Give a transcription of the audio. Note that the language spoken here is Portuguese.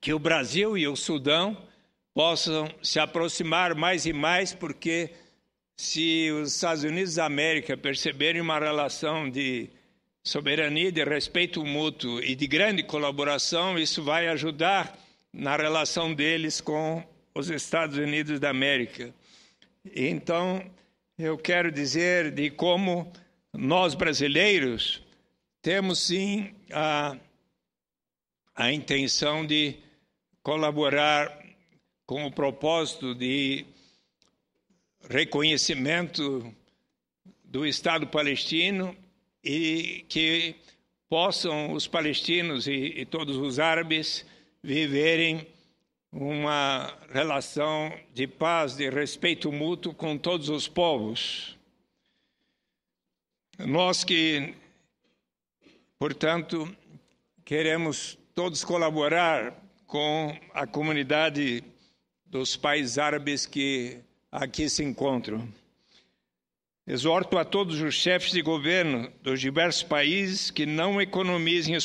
que o Brasil e o Sudão possam se aproximar mais e mais, porque se os Estados Unidos da América perceberem uma relação de soberania, de respeito mútuo e de grande colaboração, isso vai ajudar na relação deles com os Estados Unidos da América. Então, eu quero dizer de como nós brasileiros temos sim a, a intenção de colaborar com o propósito de reconhecimento do Estado palestino e que possam os palestinos e, e todos os árabes viverem uma relação de paz, de respeito mútuo com todos os povos. Nós que, portanto, queremos todos colaborar com a comunidade dos pais árabes que aqui se encontram. Exorto a todos os chefes de governo dos diversos países que não economizem